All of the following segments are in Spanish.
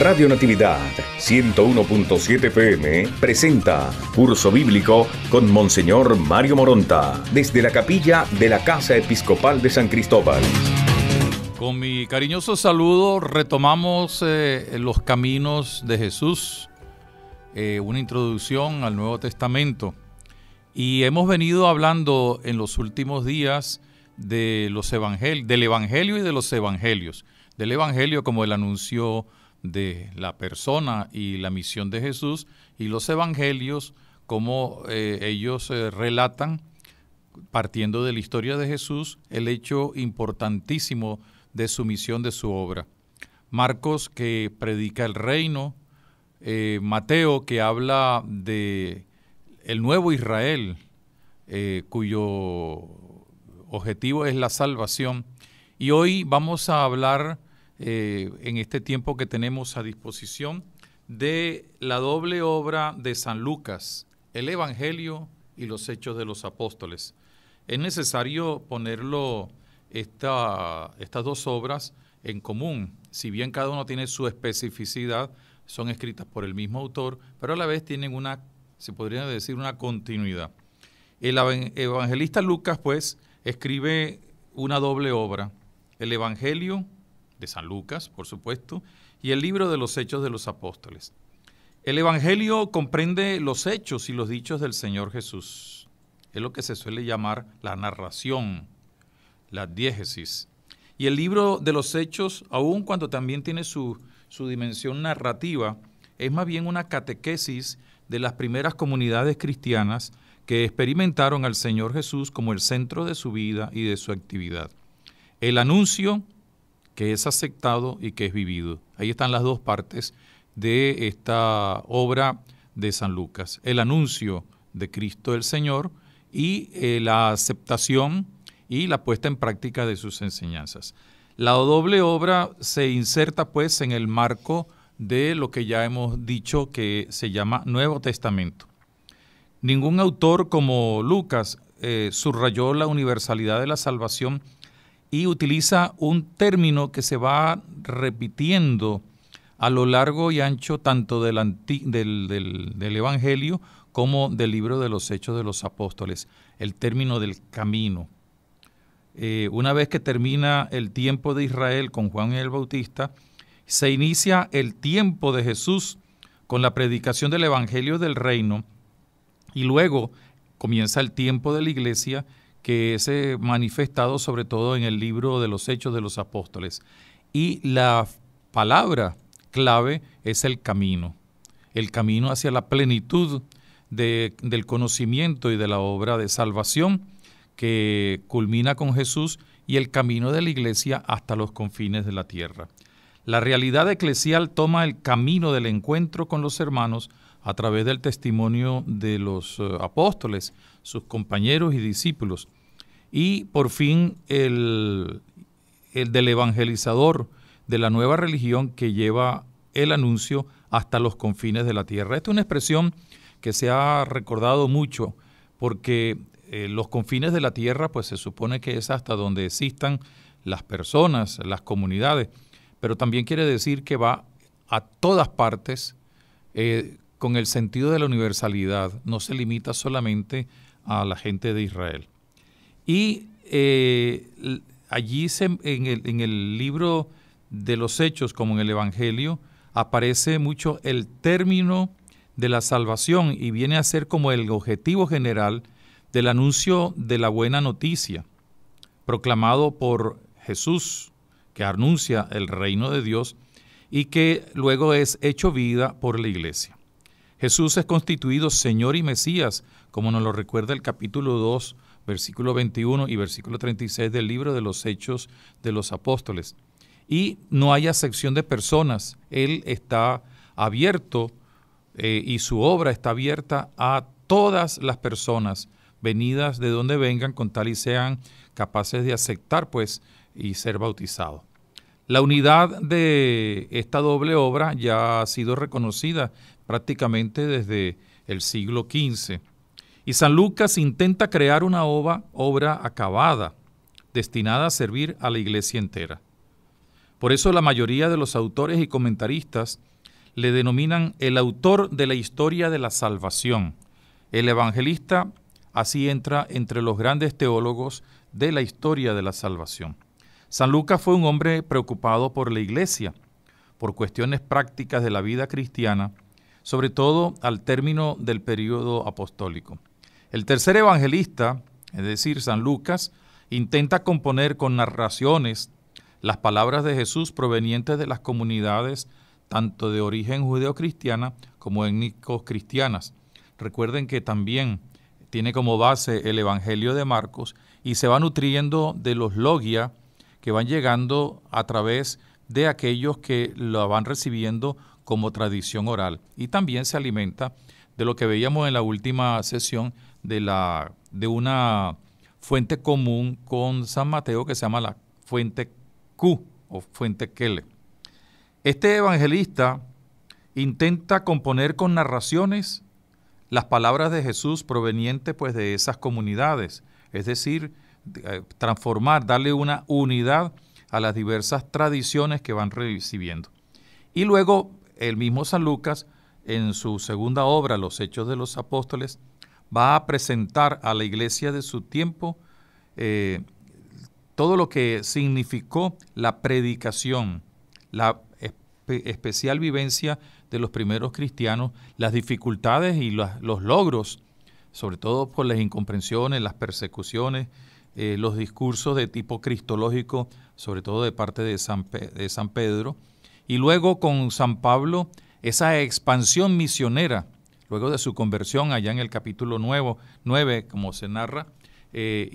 Radio Natividad 101.7 PM presenta Curso Bíblico con Monseñor Mario Moronta desde la capilla de la Casa Episcopal de San Cristóbal. Con mi cariñoso saludo retomamos eh, los caminos de Jesús, eh, una introducción al Nuevo Testamento. Y hemos venido hablando en los últimos días de los del Evangelio y de los Evangelios. Del Evangelio como el anunció de la persona y la misión de Jesús y los evangelios, como eh, ellos eh, relatan, partiendo de la historia de Jesús, el hecho importantísimo de su misión, de su obra. Marcos que predica el reino, eh, Mateo que habla de el nuevo Israel, cuyo objetivo es la salvación. Y hoy vamos a hablar eh, en este tiempo que tenemos a disposición de la doble obra de San Lucas, el Evangelio y los Hechos de los Apóstoles. Es necesario ponerlo, estas dos obras, en común. Si bien cada uno tiene su especificidad, son escritas por el mismo autor, pero a la vez tienen una, se podría decir, una continuidad. El evangelista Lucas, pues, escribe una doble obra, el Evangelio de San Lucas, por supuesto, y el libro de los Hechos de los Apóstoles. El Evangelio comprende los hechos y los dichos del Señor Jesús. Es lo que se suele llamar la narración, la diégesis. Y el libro de los hechos, aun cuando también tiene su, su dimensión narrativa, es más bien una catequesis de las primeras comunidades cristianas que experimentaron al Señor Jesús como el centro de su vida y de su actividad. El anuncio, que es aceptado y que es vivido. Ahí están las dos partes de esta obra de San Lucas, el anuncio de Cristo el Señor y eh, la aceptación y la puesta en práctica de sus enseñanzas. La doble obra se inserta pues en el marco de lo que ya hemos dicho que se llama Nuevo Testamento. Ningún autor como Lucas eh, subrayó la universalidad de la salvación y utiliza un término que se va repitiendo a lo largo y ancho tanto del, del, Evangelio como del libro de los Hechos de los Apóstoles, el término del camino. Eh, una vez que termina el tiempo de Israel con Juan el Bautista, se inicia el tiempo de Jesús con la predicación del Evangelio del Reino y luego comienza el tiempo de la iglesia que es eh, manifestado sobre todo en el libro de los Hechos de los Apóstoles. Y la palabra clave es el camino, el camino hacia la plenitud del conocimiento y de la obra de salvación que culmina con Jesús y el camino de la iglesia hasta los confines de la tierra. La realidad eclesial toma el camino del encuentro con los hermanos a través del testimonio de los eh, apóstoles, sus compañeros y discípulos, y por fin el, del evangelizador de la nueva religión que lleva el anuncio hasta los confines de la tierra. Esta es una expresión que se ha recordado mucho porque eh, los confines de la tierra pues se supone que es hasta donde existan las personas, las comunidades, pero también quiere decir que va a todas partes eh, con el sentido de la universalidad, no se limita solamente a la gente de Israel. Y eh, allí en, el, en, el, libro de los Hechos, como en el Evangelio, aparece mucho el término de la salvación y viene a ser como el objetivo general del anuncio de la buena noticia, proclamado por Jesús, que anuncia el reino de Dios y que luego es hecho vida por la iglesia. Jesús es constituido Señor y Mesías, como nos lo recuerda el capítulo 2 versículo 21 y versículo 36 del libro de los Hechos de los Apóstoles. Y no hay acepción de personas. Él está abierto eh, y su obra está abierta a todas las personas, venidas de donde vengan, con tal y sean capaces de aceptar, pues, y ser bautizados. La unidad de esta doble obra ya ha sido reconocida prácticamente desde el siglo XV y San Lucas intenta crear una obra, obra acabada, destinada a servir a la iglesia entera. Por eso la mayoría de los autores y comentaristas le denominan el autor de la historia de la salvación. El evangelista así entra entre los grandes teólogos de la historia de la salvación. San Lucas fue un hombre preocupado por la iglesia, por cuestiones prácticas de la vida cristiana, sobre todo al término del periodo apostólico. El tercer evangelista, es decir, San Lucas, intenta componer con narraciones las palabras de Jesús provenientes de las comunidades tanto de origen judío-cristiana como étnicos cristianas. Recuerden que también tiene como base el Evangelio de Marcos y se va nutriendo de los logia que van llegando a través de aquellos que lo van recibiendo como tradición oral. Y también se alimenta de lo que veíamos en la última sesión de, la, de una fuente común con San Mateo que se llama la fuente Q o fuente Kele. Este evangelista intenta componer con narraciones las palabras de Jesús provenientes pues de esas comunidades, es decir, eh, transformar, darle una unidad a las diversas tradiciones que van recibiendo. Y luego el mismo San Lucas en su segunda obra, Los Hechos de los Apóstoles, va a presentar a la iglesia de su tiempo eh, todo lo que significó la predicación, la especial vivencia de los primeros cristianos, las dificultades y los logros, sobre todo por las incomprensiones, las persecuciones, eh, los discursos de tipo cristológico, sobre todo de parte de San Pedro, y luego con San Pablo, esa expansión misionera luego de su conversión allá en el capítulo 9, 9 como se narra, eh,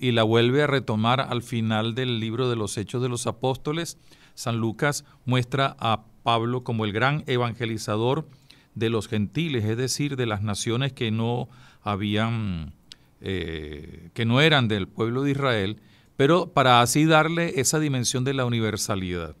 y, la vuelve a retomar al final del libro de los Hechos de los Apóstoles. San Lucas muestra a Pablo como el gran evangelizador de los gentiles, es decir, de las naciones que no habían, eh, que no eran del pueblo de Israel, pero para así darle esa dimensión de la universalidad.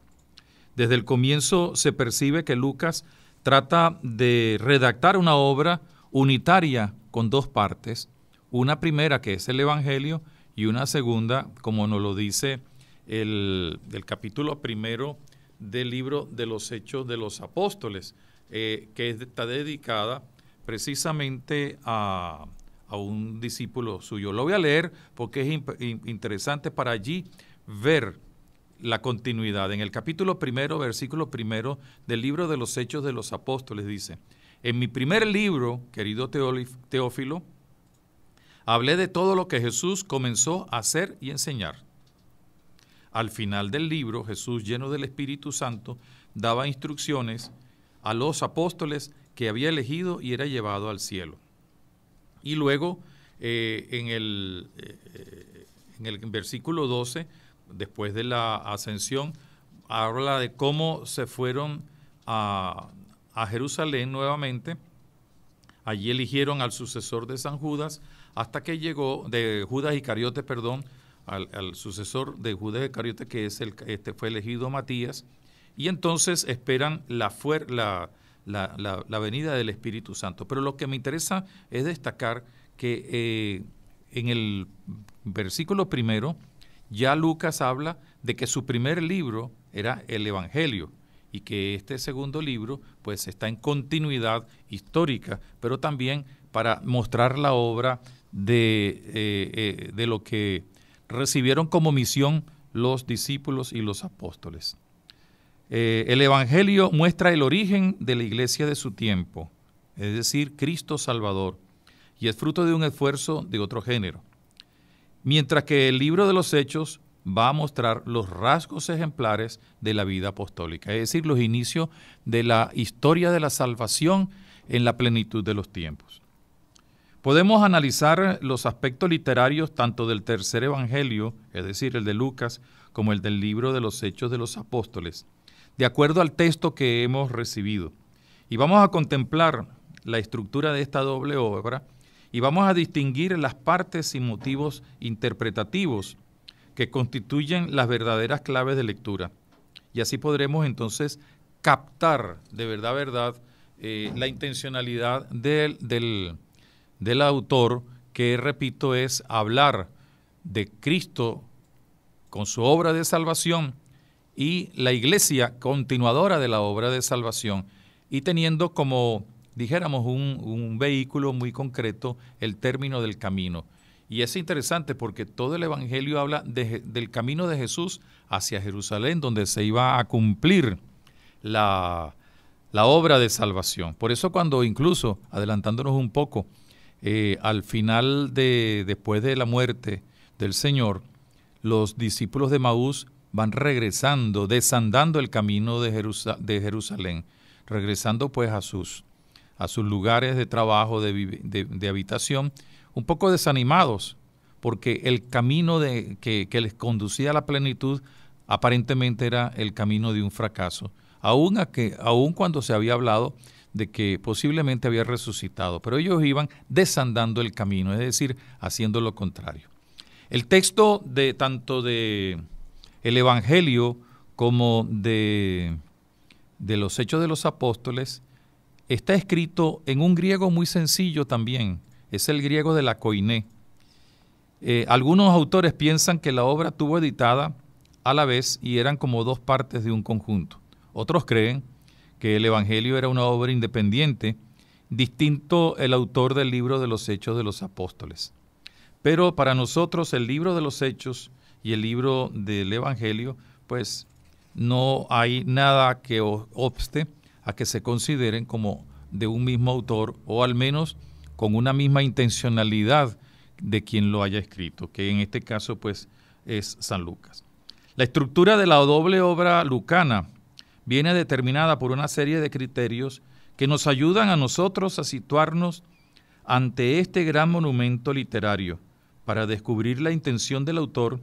Desde el comienzo se percibe que Lucas trata de redactar una obra unitaria con dos partes, una primera que es el Evangelio y una segunda, como nos lo dice el, capítulo primero del libro de los Hechos de los Apóstoles, eh, que está dedicada precisamente a, un discípulo suyo. Lo voy a leer porque es interesante para allí ver la continuidad. En el capítulo primero, versículo primero del libro de los Hechos de los Apóstoles dice, en mi primer libro, querido Teófilo, hablé de todo lo que Jesús comenzó a hacer y enseñar. Al final del libro, Jesús, lleno del Espíritu Santo, daba instrucciones a los apóstoles que había elegido y era llevado al cielo. Y luego, eh, en, el, eh, eh, en el versículo 12, después de la ascensión, habla de cómo se fueron a, Jerusalén nuevamente. Allí eligieron al sucesor de San Judas, hasta que llegó, de Judas Cariote perdón, al, sucesor de Judas Cariote que es el, este fue elegido Matías, y entonces esperan la, la, venida del Espíritu Santo. Pero lo que me interesa es destacar que eh, en el versículo primero ya Lucas habla de que su primer libro era el Evangelio y que este segundo libro pues está en continuidad histórica, pero también para mostrar la obra de, eh, eh, de lo que recibieron como misión los discípulos y los apóstoles. Eh, el Evangelio muestra el origen de la iglesia de su tiempo, es decir, Cristo Salvador, y es fruto de un esfuerzo de otro género mientras que el libro de los Hechos va a mostrar los rasgos ejemplares de la vida apostólica, es decir, los inicios de la historia de la salvación en la plenitud de los tiempos. Podemos analizar los aspectos literarios tanto del tercer evangelio, es decir, el de Lucas, como el del libro de los Hechos de los Apóstoles, de acuerdo al texto que hemos recibido. Y vamos a contemplar la estructura de esta doble obra y vamos a distinguir las partes y motivos interpretativos que constituyen las verdaderas claves de lectura. Y así podremos entonces captar de verdad, verdad, eh, la intencionalidad del, del, del autor, que repito, es hablar de Cristo con su obra de salvación y la iglesia continuadora de la obra de salvación y teniendo como dijéramos, un, vehículo muy concreto, el término del camino. Y es interesante porque todo el Evangelio habla del camino de Jesús hacia Jerusalén, donde se iba a cumplir la, obra de salvación. Por eso cuando incluso, adelantándonos un poco, eh, al final de, después de la muerte del Señor, los discípulos de Maús van regresando, desandando el camino de, de Jerusalén, regresando pues a sus a sus lugares de trabajo, de, habitación, un poco desanimados, porque el camino de, que, les conducía a la plenitud aparentemente era el camino de un fracaso, aun, que, cuando se había hablado de que posiblemente había resucitado, pero ellos iban desandando el camino, es decir, haciendo lo contrario. El texto de tanto de el Evangelio como de, de los Hechos de los Apóstoles está escrito en un griego muy sencillo también, es el griego de la coiné. Eh, algunos autores piensan que la obra tuvo editada a la vez y eran como dos partes de un conjunto. Otros creen que el Evangelio era una obra independiente, distinto el autor del libro de los Hechos de los Apóstoles. Pero para nosotros el libro de los Hechos y el libro del Evangelio, pues no hay nada que obste a que se consideren como de un mismo autor o al menos con una misma intencionalidad de quien lo haya escrito, que en este caso pues es San Lucas. La estructura de la doble obra lucana viene determinada por una serie de criterios que nos ayudan a nosotros a situarnos ante este gran monumento literario para descubrir la intención del autor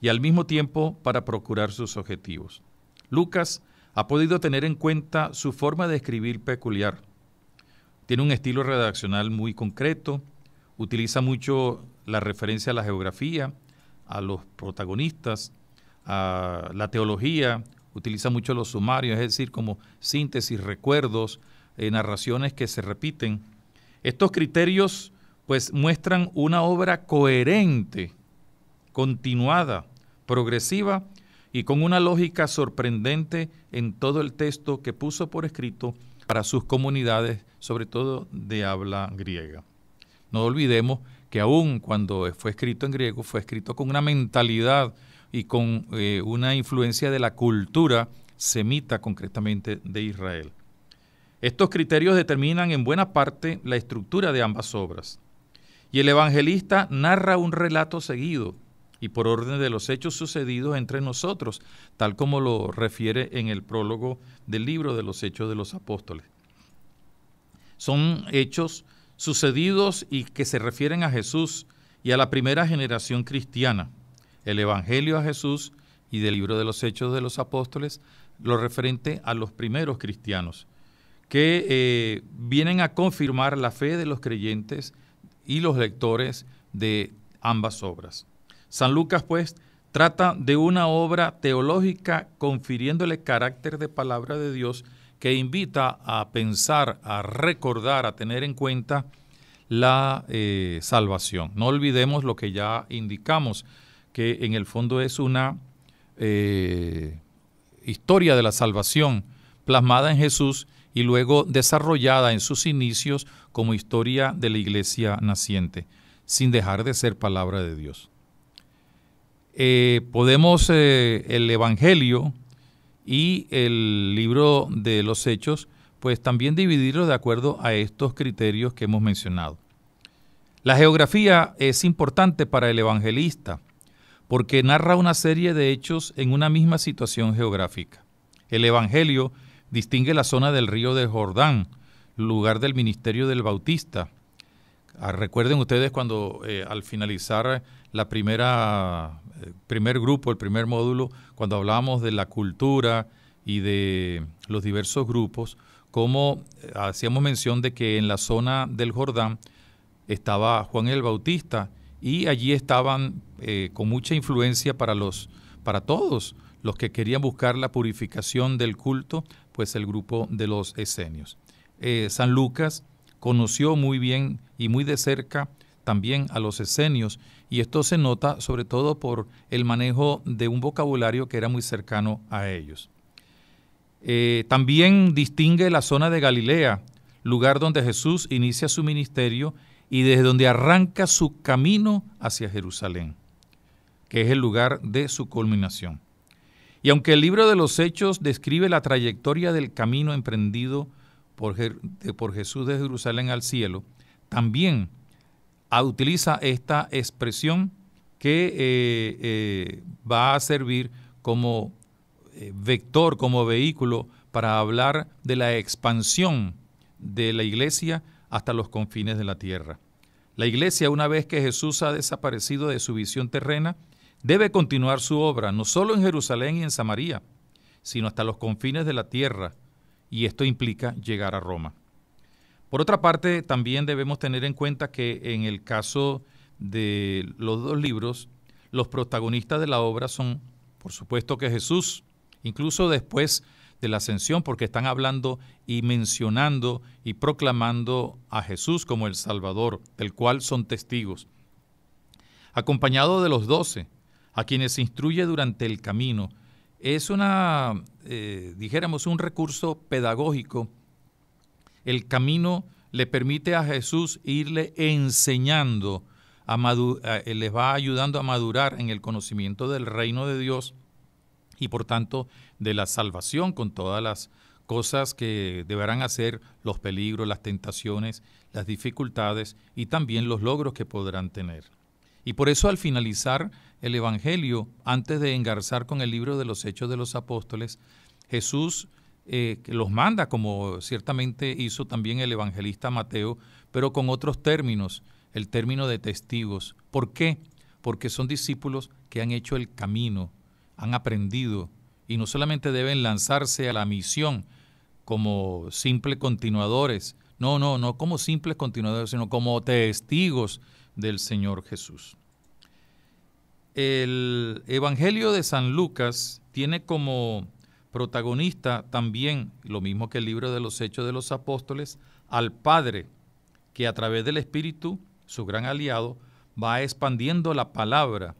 y al mismo tiempo para procurar sus objetivos. Lucas ha podido tener en cuenta su forma de escribir peculiar. Tiene un estilo redaccional muy concreto, utiliza mucho la referencia a la geografía, a los protagonistas, a la teología, utiliza mucho los sumarios, es decir, como síntesis, recuerdos, eh, narraciones que se repiten. Estos criterios pues muestran una obra coherente, continuada, progresiva y con una lógica sorprendente en todo el texto que puso por escrito para sus comunidades, sobre todo de habla griega. No olvidemos que aún cuando fue escrito en griego, fue escrito con una mentalidad y con eh, una influencia de la cultura semita concretamente de Israel. Estos criterios determinan en buena parte la estructura de ambas obras. Y el evangelista narra un relato seguido, y por orden de los hechos sucedidos entre nosotros, tal como lo refiere en el prólogo del libro de los Hechos de los Apóstoles. Son hechos sucedidos y que se refieren a Jesús y a la primera generación cristiana. El Evangelio a Jesús y del libro de los Hechos de los Apóstoles, lo referente a los primeros cristianos, que eh, vienen a confirmar la fe de los creyentes y los lectores de ambas obras. San Lucas, pues, trata de una obra teológica confiriéndole carácter de palabra de Dios que invita a pensar, a recordar, a tener en cuenta la eh, salvación. No olvidemos lo que ya indicamos, que en el fondo es una eh, historia de la salvación plasmada en Jesús y luego desarrollada en sus inicios como historia de la iglesia naciente, sin dejar de ser palabra de Dios. Eh, podemos eh, el Evangelio y el libro de los Hechos, pues también dividirlos de acuerdo a estos criterios que hemos mencionado. La geografía es importante para el evangelista porque narra una serie de hechos en una misma situación geográfica. El Evangelio distingue la zona del río de Jordán, lugar del ministerio del Bautista. Ah, recuerden ustedes cuando eh, al finalizar la primera eh, primer grupo, el primer módulo, cuando hablábamos de la cultura y de los diversos grupos, como eh, hacíamos mención de que en la zona del Jordán estaba Juan el Bautista y allí estaban eh, con mucha influencia para los para todos los que querían buscar la purificación del culto, pues el grupo de los esenios. San Lucas conoció muy bien y muy de cerca también a los esenios y esto se nota sobre todo por el manejo de un vocabulario que era muy cercano a ellos. Eh, también distingue la zona de Galilea, lugar donde Jesús inicia su ministerio y desde donde arranca su camino hacia Jerusalén, que es el lugar de su culminación. Y aunque el libro de los Hechos describe la trayectoria del camino emprendido por, por Jesús de Jerusalén al cielo, también Ah, utiliza esta expresión que eh, eh, va a servir como eh, vector, como vehículo para hablar de la expansión de la iglesia hasta los confines de la tierra. La iglesia, una vez que Jesús ha desaparecido de su visión terrena, debe continuar su obra, no solo en Jerusalén y en Samaria, sino hasta los confines de la tierra, y esto implica llegar a Roma. Por otra parte, también debemos tener en cuenta que en el caso de los dos libros, los protagonistas de la obra son, por supuesto, que Jesús, incluso después de la ascensión, porque están hablando y mencionando y proclamando a Jesús como el Salvador, del cual son testigos. Acompañado de los doce, a quienes se instruye durante el camino, es una, eh, dijéramos, un recurso pedagógico el camino le permite a Jesús irle enseñando, eh, les va ayudando a madurar en el conocimiento del reino de Dios y por tanto de la salvación con todas las cosas que deberán hacer, los peligros, las tentaciones, las dificultades y también los logros que podrán tener. Y por eso al finalizar el Evangelio, antes de engarzar con el libro de los Hechos de los Apóstoles, Jesús eh, que los manda, como ciertamente hizo también el evangelista Mateo, pero con otros términos, el término de testigos. ¿Por qué? Porque son discípulos que han hecho el camino, han aprendido y no solamente deben lanzarse a la misión como simples continuadores, no, no, no como simples continuadores, sino como testigos del Señor Jesús. El Evangelio de San Lucas tiene como protagonista también, lo mismo que el libro de los Hechos de los Apóstoles, al Padre, que a través del Espíritu, su gran aliado, va expandiendo la palabra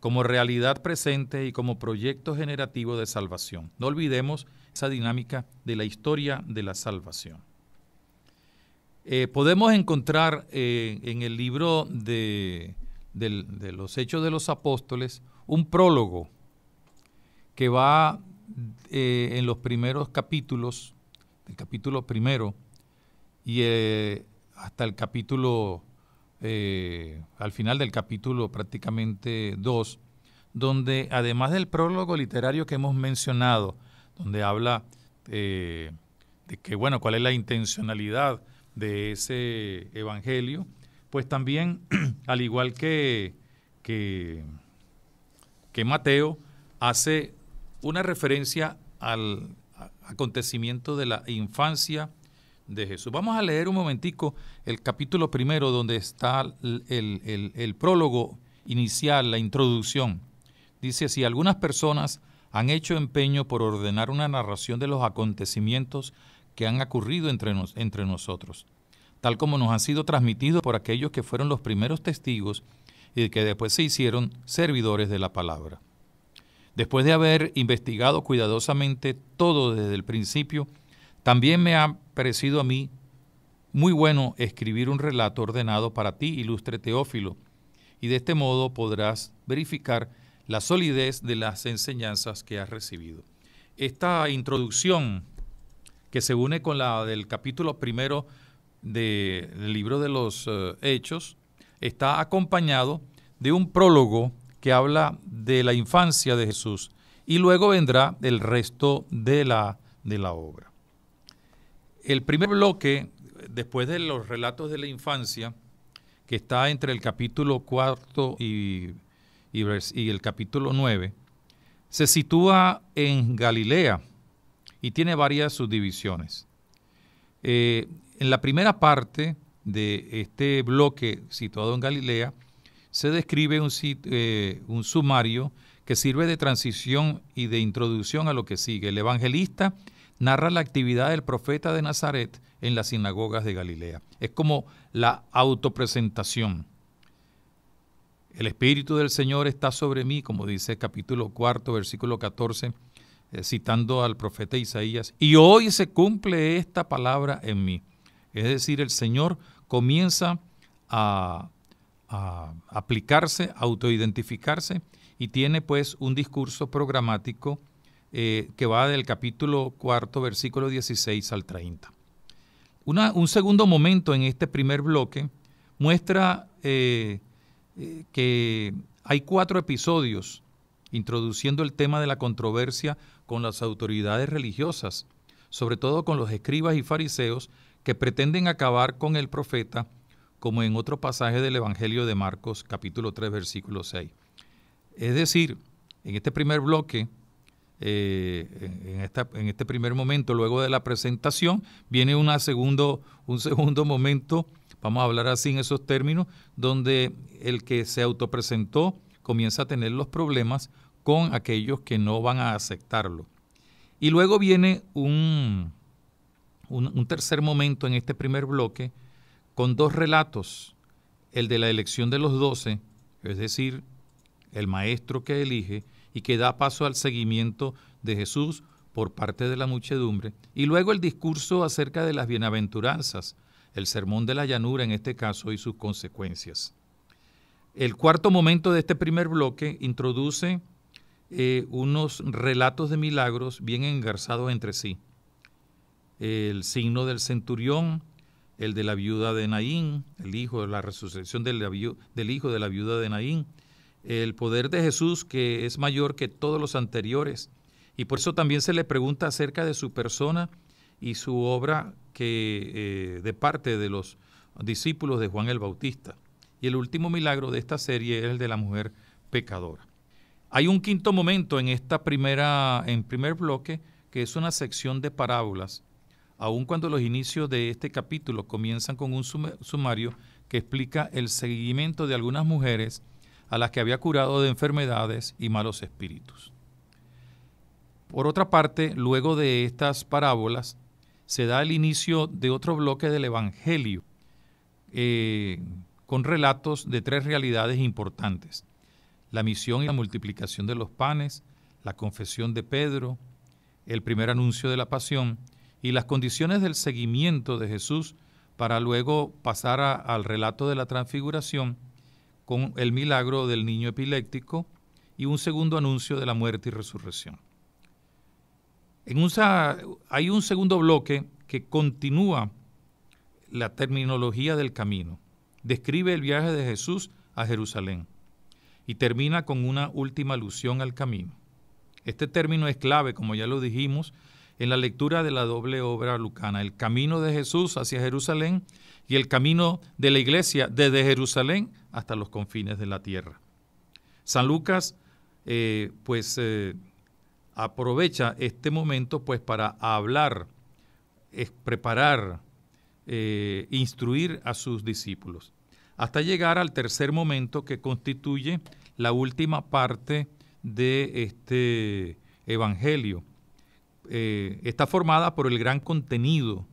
como realidad presente y como proyecto generativo de salvación. No olvidemos esa dinámica de la historia de la salvación. Eh, podemos encontrar eh, en el libro de, de los Hechos de los Apóstoles un prólogo que va eh, en los primeros capítulos, del capítulo primero y eh, hasta el capítulo, eh, al final del capítulo prácticamente dos donde además del prólogo literario que hemos mencionado, donde habla de que, bueno, cuál es la intencionalidad de ese evangelio, pues también, al igual que, que, que Mateo, hace una referencia al acontecimiento de la infancia de Jesús. Vamos a leer un momentico el capítulo primero donde está el, el, prólogo inicial, la introducción. Dice, si algunas personas han hecho empeño por ordenar una narración de los acontecimientos que han ocurrido entre, nos, entre nosotros, tal como nos han sido transmitidos por aquellos que fueron los primeros testigos y que después se hicieron servidores de la palabra. Después de haber investigado cuidadosamente todo desde el principio, también me ha parecido a mí muy bueno escribir un relato ordenado para ti, ilustre Teófilo, y de este modo podrás verificar la solidez de las enseñanzas que has recibido. Esta introducción, que se une con la del capítulo primero del libro de los eh, Hechos, está acompañado de un prólogo que habla de la infancia de Jesús y luego vendrá el resto de la, de la obra. El primer bloque, después de los relatos de la infancia, que está entre el capítulo 4 y, y, el capítulo 9, se sitúa en Galilea y tiene varias subdivisiones. Eh, en la primera parte de este bloque situado en Galilea, se describe un, eh, un sumario que sirve de transición y de introducción a lo que sigue. El evangelista narra la actividad del profeta de Nazaret en las sinagogas de Galilea. Es como la autopresentación. El Espíritu del Señor está sobre mí, como dice capítulo cuarto, versículo 14, eh, citando al profeta Isaías, y hoy se cumple esta palabra en mí. Es decir, el Señor comienza a a aplicarse, autoidentificarse y tiene pues un discurso programático eh, que va del capítulo cuarto, versículo 16 al 30. un segundo momento en este primer bloque muestra eh, eh, que hay cuatro episodios introduciendo el tema de la controversia con las autoridades religiosas, sobre todo con los escribas y fariseos que pretenden acabar con el profeta como en otro pasaje del Evangelio de Marcos capítulo 3 versículo 6. Es decir, en este primer bloque, eh, en, este primer momento, luego de la presentación, viene segundo, un segundo momento, vamos a hablar así en esos términos, donde el que se autopresentó comienza a tener los problemas con aquellos que no van a aceptarlo. Y luego viene un, un tercer momento en este primer bloque, con dos relatos, el de la elección de los doce, es decir, el maestro que elige y que da paso al seguimiento de Jesús por parte de la muchedumbre, y luego el discurso acerca de las bienaventuranzas, el sermón de la llanura en este caso y sus consecuencias. El cuarto momento de este primer bloque introduce eh, unos relatos de milagros bien engarzados entre sí. El signo del centurión, el de la viuda de Naín, el hijo de la resurrección del, hijo de la viuda de Naín, el poder de Jesús que es mayor que todos los anteriores. Y por eso también se le pregunta acerca de su persona y su obra que eh, de parte de los discípulos de Juan el Bautista. Y el último milagro de esta serie es el de la mujer pecadora. Hay un quinto momento en esta primera en primer bloque que es una sección de parábolas aun cuando los inicios de este capítulo comienzan con un sumario que explica el seguimiento de algunas mujeres a las que había curado de enfermedades y malos espíritus. Por otra parte, luego de estas parábolas, se da el inicio de otro bloque del Evangelio, eh, con relatos de tres realidades importantes, la misión y la multiplicación de los panes, la confesión de Pedro, el primer anuncio de la pasión, y las condiciones del seguimiento de Jesús para luego pasar al relato de la transfiguración con el milagro del niño epiléptico y un segundo anuncio de la muerte y resurrección. hay un segundo bloque que continúa la terminología del camino. Describe el viaje de Jesús a Jerusalén y termina con una última alusión al camino. Este término es clave, como ya lo dijimos, en la lectura de la doble obra lucana, el camino de Jesús hacia Jerusalén y el camino de la iglesia desde Jerusalén hasta los confines de la tierra. San Lucas, eh, pues, eh, aprovecha este momento, pues, para hablar, preparar, eh, instruir a sus discípulos, hasta llegar al tercer momento que constituye la última parte de este evangelio, eh, está formada por el gran contenido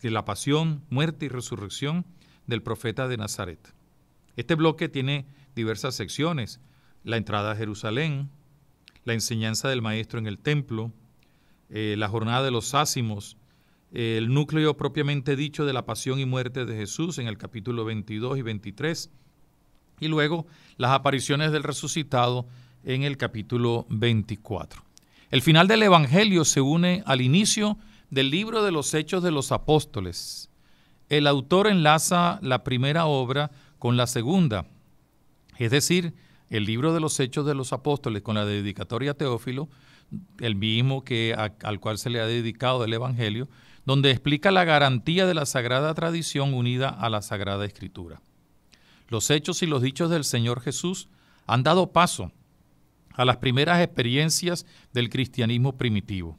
de la pasión, muerte y resurrección del profeta de Nazaret. Este bloque tiene diversas secciones, la entrada a Jerusalén, la enseñanza del maestro en el templo, eh, la jornada de los ácimos, eh, el núcleo propiamente dicho de la pasión y muerte de Jesús en el capítulo 22 y 23, y luego las apariciones del resucitado en el capítulo 24. El final del Evangelio se une al inicio del libro de los Hechos de los Apóstoles. El autor enlaza la primera obra con la segunda, es decir, el libro de los Hechos de los Apóstoles con la dedicatoria a Teófilo, el mismo que al cual se le ha dedicado el Evangelio, donde explica la garantía de la sagrada tradición unida a la sagrada escritura. Los hechos y los dichos del Señor Jesús han dado paso a las primeras experiencias del cristianismo primitivo.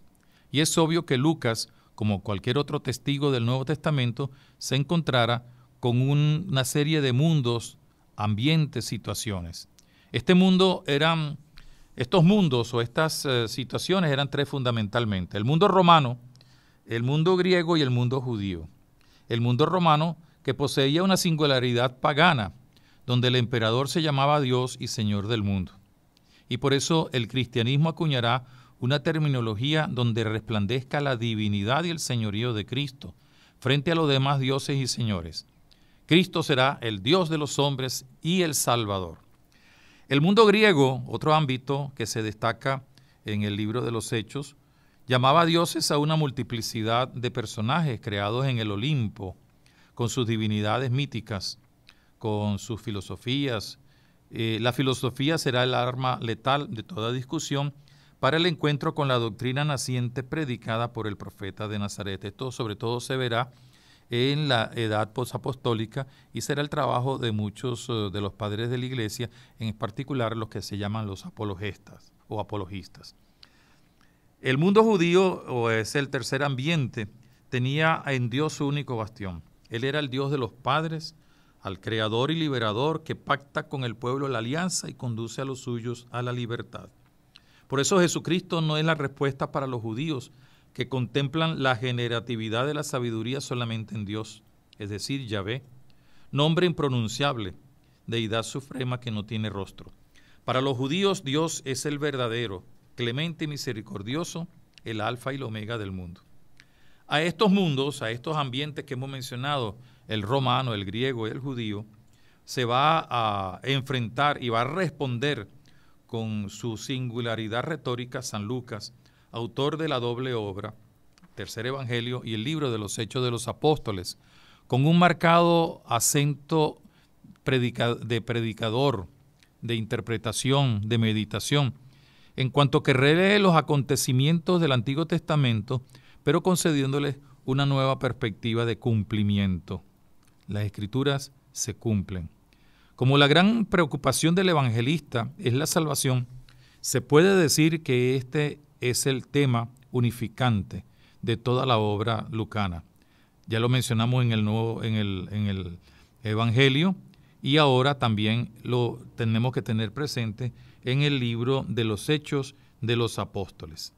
Y es obvio que Lucas, como cualquier otro testigo del Nuevo Testamento, se encontrara con una serie de mundos, ambientes, situaciones. Este mundo eran, estos mundos o estas eh, situaciones eran tres fundamentalmente. El mundo romano, el mundo griego y el mundo judío. El mundo romano que poseía una singularidad pagana, donde el emperador se llamaba Dios y Señor del mundo. Y por eso el cristianismo acuñará una terminología donde resplandezca la divinidad y el señorío de Cristo frente a los demás dioses y señores. Cristo será el Dios de los hombres y el Salvador. El mundo griego, otro ámbito que se destaca en el libro de los Hechos, llamaba a dioses a una multiplicidad de personajes creados en el Olimpo, con sus divinidades míticas, con sus filosofías, eh, la filosofía será el arma letal de toda discusión para el encuentro con la doctrina naciente predicada por el profeta de Nazaret. Esto sobre todo se verá en la edad posapostólica y será el trabajo de muchos eh, de los padres de la iglesia, en particular los que se llaman los apologistas o apologistas. El mundo judío, o es el tercer ambiente, tenía en Dios su único bastión. Él era el Dios de los padres, al Creador y Liberador que pacta con el pueblo la alianza y conduce a los suyos a la libertad. Por eso Jesucristo no es la respuesta para los judíos que contemplan la generatividad de la sabiduría solamente en Dios, es decir, Yahvé, nombre impronunciable, deidad suprema que no tiene rostro. Para los judíos Dios es el verdadero, clemente y misericordioso, el alfa y el omega del mundo. A estos mundos, a estos ambientes que hemos mencionado, el romano, el griego y el judío, se va a enfrentar y va a responder con su singularidad retórica San Lucas, autor de la doble obra, Tercer Evangelio y el libro de los Hechos de los Apóstoles, con un marcado acento de predicador, de interpretación, de meditación, en cuanto que relee los acontecimientos del Antiguo Testamento, pero concediéndoles una nueva perspectiva de cumplimiento las escrituras se cumplen. Como la gran preocupación del evangelista es la salvación, se puede decir que este es el tema unificante de toda la obra lucana. Ya lo mencionamos en el, nuevo, en el, en el Evangelio y ahora también lo tenemos que tener presente en el libro de los Hechos de los Apóstoles.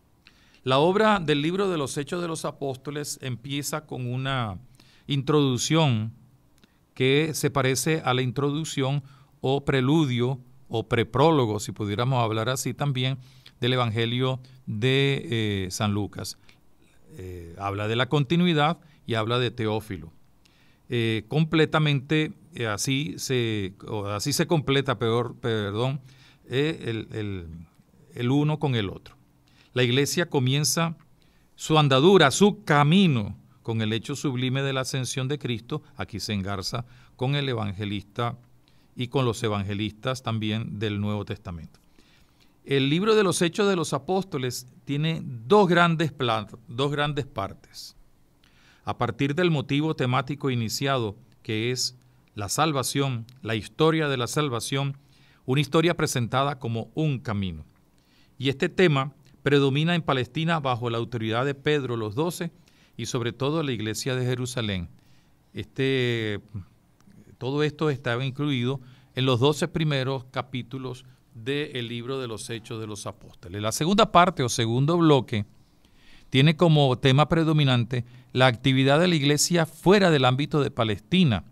La obra del libro de los Hechos de los Apóstoles empieza con una introducción que se parece a la introducción o preludio o preprólogo, si pudiéramos hablar así también, del Evangelio de eh, San Lucas. Eh, habla de la continuidad y habla de Teófilo. Eh, completamente así, se, así se completa, peor, perdón, el, el uno con el otro. La iglesia comienza su andadura, su camino con el hecho sublime de la ascensión de Cristo, aquí se engarza con el evangelista y con los evangelistas también del Nuevo Testamento. El libro de los Hechos de los Apóstoles tiene dos grandes, dos grandes partes. A partir del motivo temático iniciado, que es la salvación, la historia de la salvación, una historia presentada como un camino. Y este tema predomina en Palestina bajo la autoridad de Pedro los doce y sobre todo la iglesia de Jerusalén. Este, todo esto estaba incluido en los 12 primeros capítulos del libro de los Hechos de los Apóstoles. La segunda parte o segundo bloque tiene como tema predominante la actividad de la iglesia fuera del ámbito de Palestina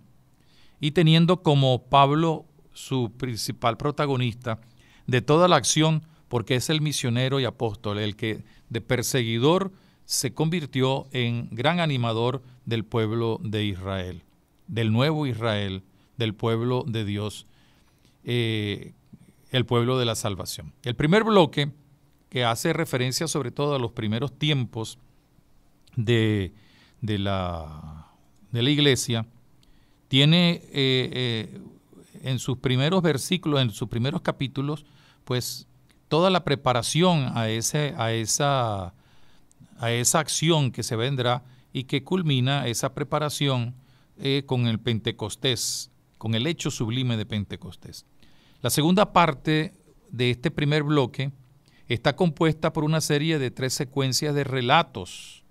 y teniendo como Pablo su principal protagonista de toda la acción porque es el misionero y apóstol, el que de perseguidor se convirtió en gran animador del pueblo de Israel, del nuevo Israel, del pueblo de Dios, eh, el pueblo de la salvación. El primer bloque, que hace referencia sobre todo a los primeros tiempos de, la, de la, iglesia, tiene eh, eh, en sus primeros versículos, en sus primeros capítulos, pues toda la preparación a, ese, a esa a esa acción que se vendrá y que culmina esa preparación eh, con el Pentecostés, con el hecho sublime de Pentecostés. La segunda parte de este primer bloque está compuesta por una serie de tres secuencias de relatos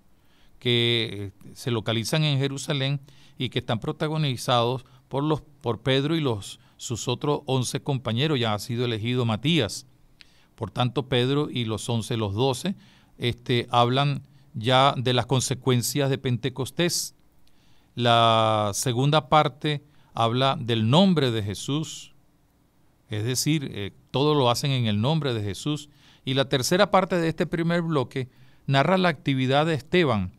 que eh, se localizan en Jerusalén y que están protagonizados por, los, por Pedro y los, sus otros once compañeros. Ya ha sido elegido Matías. Por tanto, Pedro y los once, los doce, este, hablan ya de las consecuencias de Pentecostés. La segunda parte habla del nombre de Jesús, es decir, eh, todo lo hacen en el nombre de Jesús. Y la tercera parte de este primer bloque narra la actividad de Esteban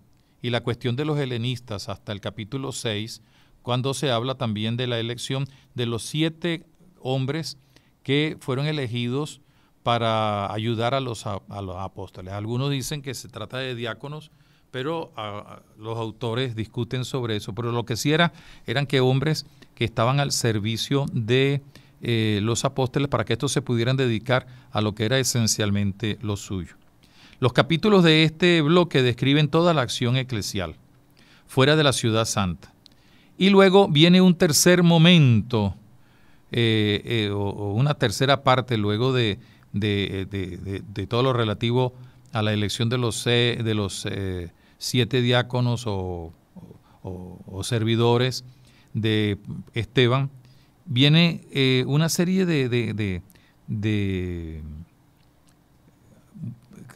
y la cuestión de los helenistas hasta el capítulo 6, cuando se habla también de la elección de los siete hombres que fueron elegidos para ayudar a los, los apóstoles. Algunos dicen que se trata de diáconos, pero los autores discuten sobre eso. Pero lo que sí era, eran que hombres que estaban al servicio de eh, los apóstoles para que estos se pudieran dedicar a lo que era esencialmente lo suyo. Los capítulos de este bloque describen toda la acción eclesial, fuera de la ciudad santa. Y luego viene un tercer momento, eh, eh, o una tercera parte luego de de, todo lo relativo a la elección de los, de los eh, siete diáconos o, servidores de Esteban, viene eh, una serie de, de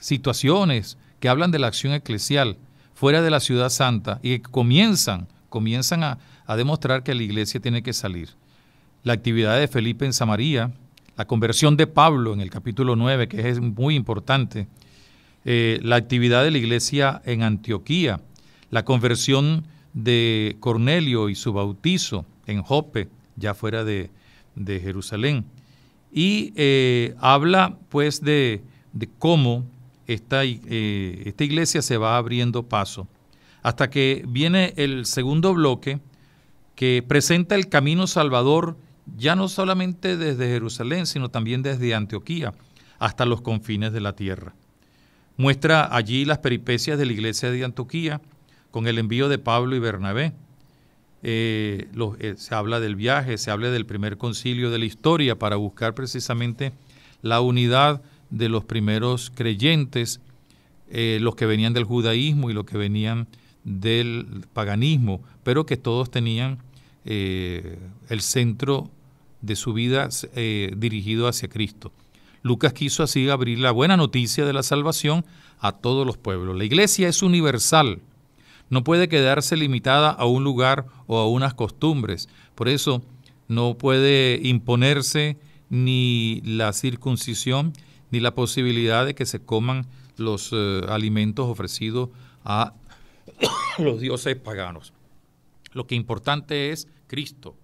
situaciones que hablan de la acción eclesial fuera de la ciudad santa y comienzan, comienzan a, a, demostrar que la iglesia tiene que salir. La actividad de Felipe en Samaria, la conversión de Pablo en el capítulo 9, que es muy importante, eh, la actividad de la iglesia en Antioquía, la conversión de Cornelio y su bautizo en Jope, ya fuera de, Jerusalén. Y eh, habla pues de, cómo eh, esta iglesia se va abriendo paso. Hasta que viene el segundo bloque que presenta el camino salvador ya no solamente desde Jerusalén, sino también desde Antioquía hasta los confines de la tierra. Muestra allí las peripecias de la iglesia de Antioquía con el envío de Pablo y Bernabé. Eh, eh, se habla del viaje, se habla del primer concilio de la historia para buscar precisamente la unidad de los primeros creyentes, eh, los que venían del judaísmo y los que venían del paganismo, pero que todos tenían el centro de su vida eh, dirigido hacia Cristo. Lucas quiso así abrir la buena noticia de la salvación a todos los pueblos. La iglesia es universal, no puede quedarse limitada a un lugar o a unas costumbres. Por eso no puede imponerse ni la circuncisión ni la posibilidad de que se coman los eh, alimentos ofrecidos a los dioses paganos. Lo que importante es Cristo,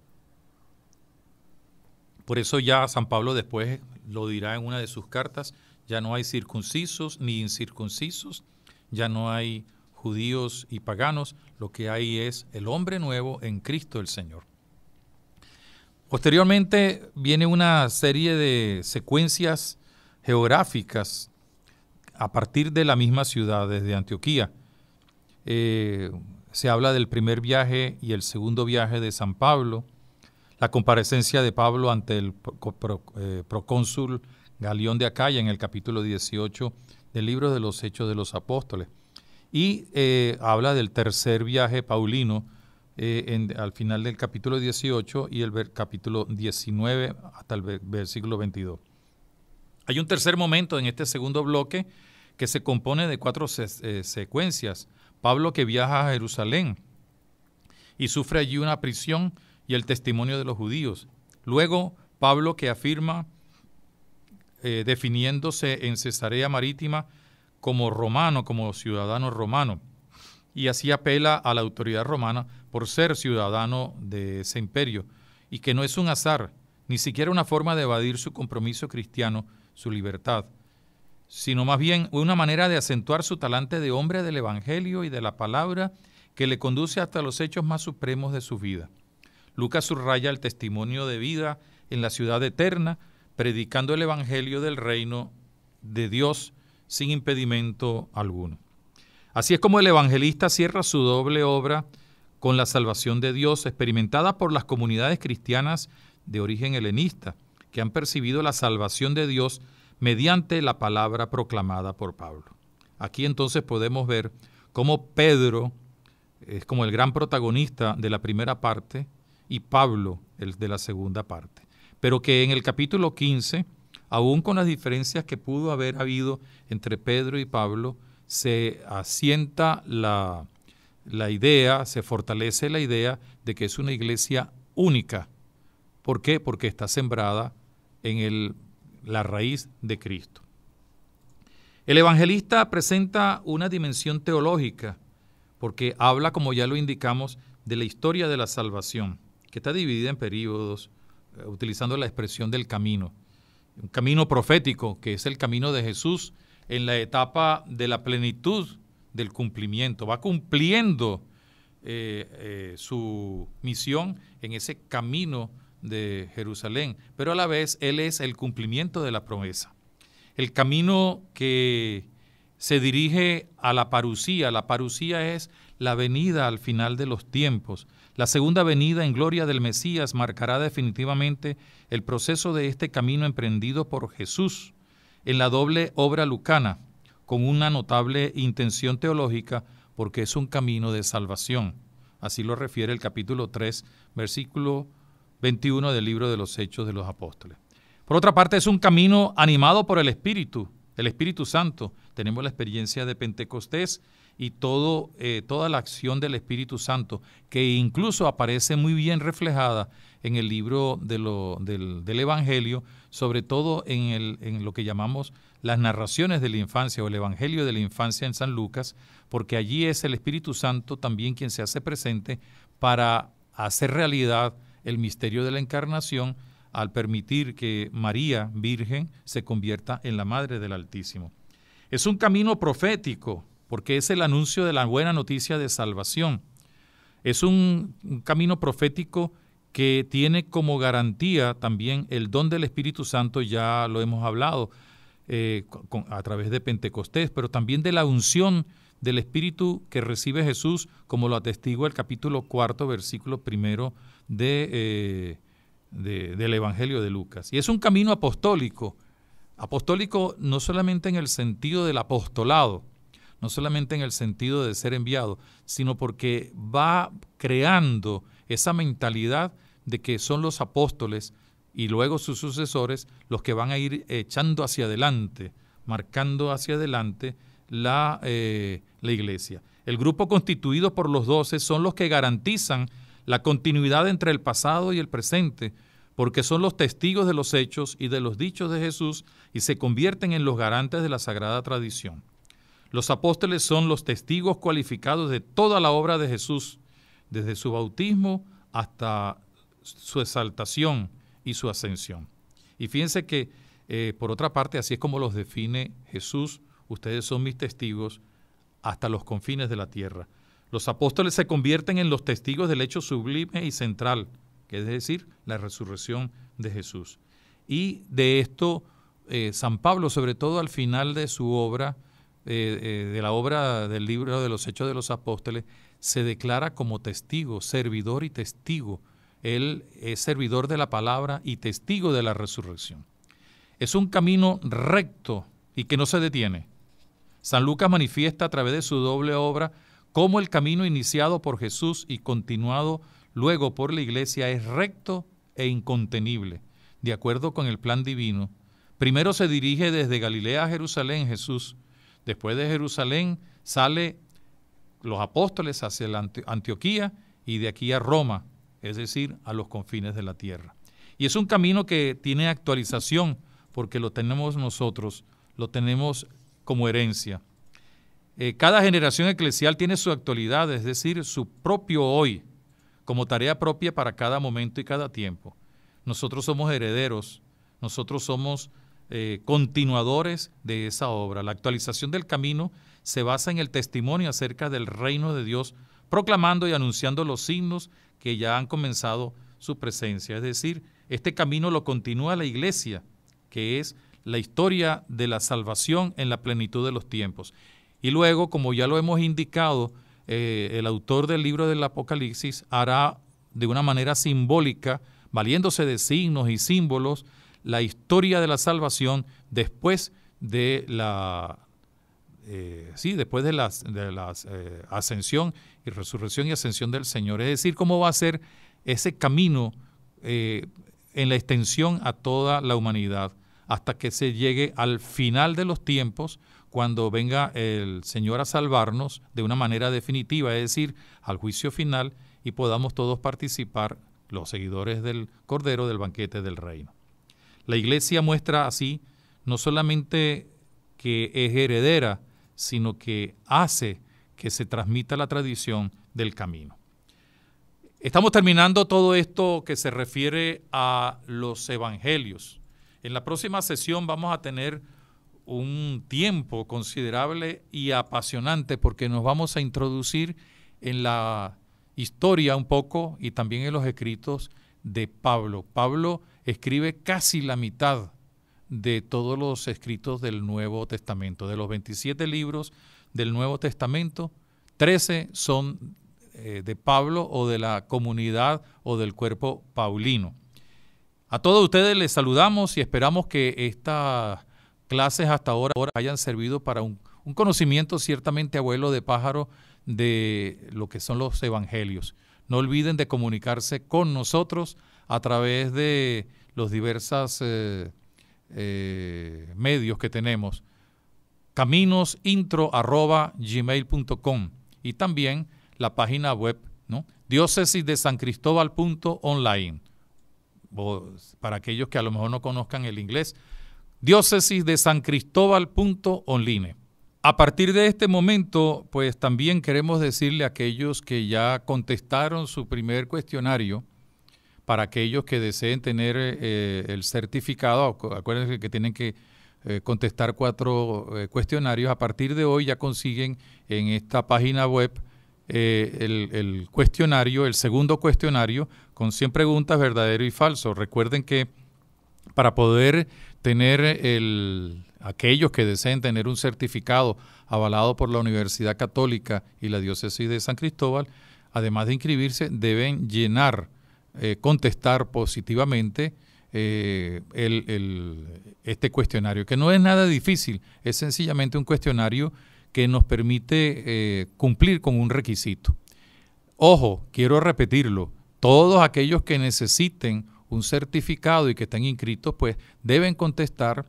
por eso ya San Pablo después lo dirá en una de sus cartas, ya no hay circuncisos ni incircuncisos, ya no hay judíos y paganos, lo que hay es el hombre nuevo en Cristo el Señor. Posteriormente viene una serie de secuencias geográficas a partir de la misma ciudad, desde Antioquía. Eh, se habla del primer viaje y el segundo viaje de San Pablo, la comparecencia de Pablo ante el eh, procónsul Galión de Acaya en el capítulo 18 del libro de los Hechos de los Apóstoles. Y eh, habla del tercer viaje paulino eh, al final del capítulo 18 y el capítulo 19 hasta el versículo 22. Hay un tercer momento en este segundo bloque que se compone de cuatro secuencias. Pablo que viaja a Jerusalén y sufre allí una prisión el testimonio de los judíos. Luego, Pablo que afirma, eh, definiéndose en Cesarea Marítima como romano, como ciudadano romano, y así apela a la autoridad romana por ser ciudadano de ese imperio, y que no es un azar, ni siquiera una forma de evadir su compromiso cristiano, su libertad, sino más bien una manera de acentuar su talante de hombre del Evangelio y de la palabra que le conduce hasta los hechos más supremos de su vida. Lucas subraya el testimonio de vida en la ciudad eterna, predicando el Evangelio del reino de Dios sin impedimento alguno. Así es como el evangelista cierra su doble obra con la salvación de Dios experimentada por las comunidades cristianas de origen helenista, que han percibido la salvación de Dios mediante la palabra proclamada por Pablo. Aquí entonces podemos ver cómo Pedro es como el gran protagonista de la primera parte, y Pablo, el de la segunda parte. Pero que en el capítulo 15, aún con las diferencias que pudo haber habido entre Pedro y Pablo, se asienta la, idea, se fortalece la idea de que es una iglesia única. ¿Por qué? Porque está sembrada en la raíz de Cristo. El evangelista presenta una dimensión teológica, porque habla, como ya lo indicamos, de la historia de la salvación que está dividida en periodos, eh, utilizando la expresión del camino. Un camino profético, que es el camino de Jesús en la etapa de la plenitud del cumplimiento. Va cumpliendo eh, eh, su misión en ese camino de Jerusalén, pero a la vez Él es el cumplimiento de la promesa. El camino que se dirige a la parucía. La parucía es la venida al final de los tiempos. La segunda venida en gloria del Mesías marcará definitivamente el proceso de este camino emprendido por Jesús en la doble obra lucana, con una notable intención teológica, porque es un camino de salvación. Así lo refiere el capítulo 3, versículo 21 del libro de los Hechos de los Apóstoles. Por otra parte, es un camino animado por el Espíritu, el Espíritu Santo. Tenemos la experiencia de Pentecostés, y todo, eh, toda la acción del Espíritu Santo, que incluso aparece muy bien reflejada en el libro del, Evangelio, sobre todo en, en lo que llamamos las narraciones de la infancia o el Evangelio de la infancia en San Lucas, porque allí es el Espíritu Santo también quien se hace presente para hacer realidad el misterio de la encarnación al permitir que María, Virgen, se convierta en la Madre del Altísimo. Es un camino profético porque es el anuncio de la buena noticia de salvación. Es un, camino profético que tiene como garantía también el don del Espíritu Santo, ya lo hemos hablado eh, a través de Pentecostés, pero también de la unción del Espíritu que recibe Jesús, como lo atestigua el capítulo cuarto, versículo primero eh, del Evangelio de Lucas. Y es un camino apostólico, apostólico no solamente en el sentido del apostolado, no solamente en el sentido de ser enviado, sino porque va creando esa mentalidad de que son los apóstoles y luego sus sucesores los que van a ir echando hacia adelante, marcando hacia adelante la, eh, la iglesia. El grupo constituido por los doce son los que garantizan la continuidad entre el pasado y el presente, porque son los testigos de los hechos y de los dichos de Jesús y se convierten en los garantes de la sagrada tradición. Los apóstoles son los testigos cualificados de toda la obra de Jesús, desde su bautismo hasta su exaltación y su ascensión. Y fíjense que, eh, por otra parte, así es como los define Jesús, ustedes son mis testigos hasta los confines de la tierra. Los apóstoles se convierten en los testigos del hecho sublime y central, que es decir, la resurrección de Jesús. Y de esto, eh, San Pablo, sobre todo al final de su obra, eh, eh, de la obra del libro de los Hechos de los Apóstoles, se declara como testigo, servidor y testigo. Él es servidor de la palabra y testigo de la resurrección. Es un camino recto y que no se detiene. San Lucas manifiesta a través de su doble obra cómo el camino iniciado por Jesús y continuado luego por la iglesia es recto e incontenible, de acuerdo con el plan divino. Primero se dirige desde Galilea a Jerusalén Jesús, Después de Jerusalén sale los apóstoles hacia la Antioquía y de aquí a Roma, es decir, a los confines de la tierra. Y es un camino que tiene actualización porque lo tenemos nosotros, lo tenemos como herencia. Eh, cada generación eclesial tiene su actualidad, es decir, su propio hoy, como tarea propia para cada momento y cada tiempo. Nosotros somos herederos, nosotros somos eh, continuadores de esa obra. La actualización del camino se basa en el testimonio acerca del reino de Dios, proclamando y anunciando los signos que ya han comenzado su presencia. Es decir, este camino lo continúa la iglesia, que es la historia de la salvación en la plenitud de los tiempos. Y luego, como ya lo hemos indicado, eh, el autor del libro del Apocalipsis hará de una manera simbólica, valiéndose de signos y símbolos, la historia de la salvación después de la eh, después de eh, ascensión y resurrección y ascensión del Señor. Es decir, cómo va a ser ese camino eh, en la extensión a toda la humanidad hasta que se llegue al final de los tiempos, cuando venga el Señor a salvarnos de una manera definitiva, es decir, al juicio final y podamos todos participar, los seguidores del Cordero, del banquete del reino. La iglesia muestra así no solamente que es heredera, sino que hace que se transmita la tradición del camino. Estamos terminando todo esto que se refiere a los evangelios. En la próxima sesión vamos a tener un tiempo considerable y apasionante porque nos vamos a introducir en la historia un poco y también en los escritos de Pablo. Pablo escribe casi la mitad de todos los escritos del Nuevo Testamento. De los 27 libros del Nuevo Testamento, 13 son eh, de Pablo o de la comunidad o del cuerpo paulino. A todos ustedes les saludamos y esperamos que estas clases hasta ahora hayan servido para un, un conocimiento ciertamente abuelo de pájaro de lo que son los evangelios. No olviden de comunicarse con nosotros a través de los diversos eh, eh, medios que tenemos, caminosintro.gmail.com y también la página web, Diócesis de San Cristóbal para aquellos que a lo mejor no conozcan el inglés, diócesis de San Cristóbal A partir de este momento, pues también queremos decirle a aquellos que ya contestaron su primer cuestionario para aquellos que deseen tener eh, eh, el certificado, acuérdense que tienen que eh, contestar cuatro cuestionarios. A partir de hoy ya consiguen en esta página web el, cuestionario, el segundo cuestionario, con 100 preguntas verdadero y falso. Recuerden que para poder tener el, aquellos que deseen tener un certificado avalado por la Universidad Católica y la Diócesis de San Cristóbal, además de inscribirse, deben llenar eh, contestar positivamente eh, este cuestionario, que no es nada difícil, es sencillamente un cuestionario que nos permite eh, cumplir con un requisito. Ojo, quiero repetirlo, todos aquellos que necesiten un certificado y que estén inscritos, pues deben contestar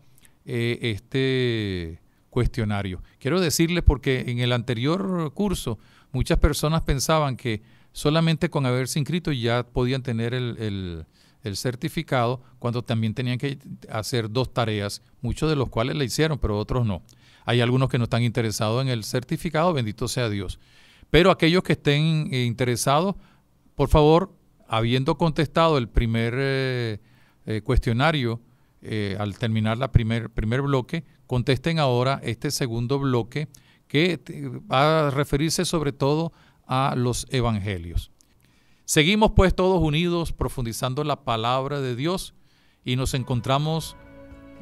este cuestionario. Quiero decirles porque en el anterior curso muchas personas pensaban que solamente con haberse inscrito ya podían tener el, certificado cuando también tenían que hacer dos tareas, muchos de los cuales la hicieron, pero otros no. Hay algunos que no están interesados en el certificado, bendito sea Dios. Pero aquellos que estén eh, interesados, por favor, habiendo contestado el primer eh, eh, cuestionario al terminar el primer, primer bloque, contesten ahora este segundo bloque que va a referirse sobre todo a los evangelios. Seguimos pues todos unidos profundizando la palabra de Dios y nos encontramos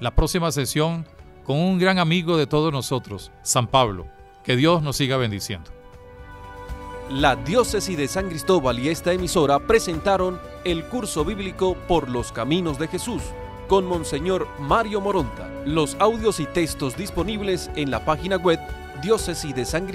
la próxima sesión con un gran amigo de todos nosotros, San Pablo. Que Dios nos siga bendiciendo. La diócesis de San Cristóbal y esta emisora presentaron el curso bíblico Por los Caminos de Jesús con Monseñor Mario Moronta. Los audios y textos disponibles en la página web diócesis de San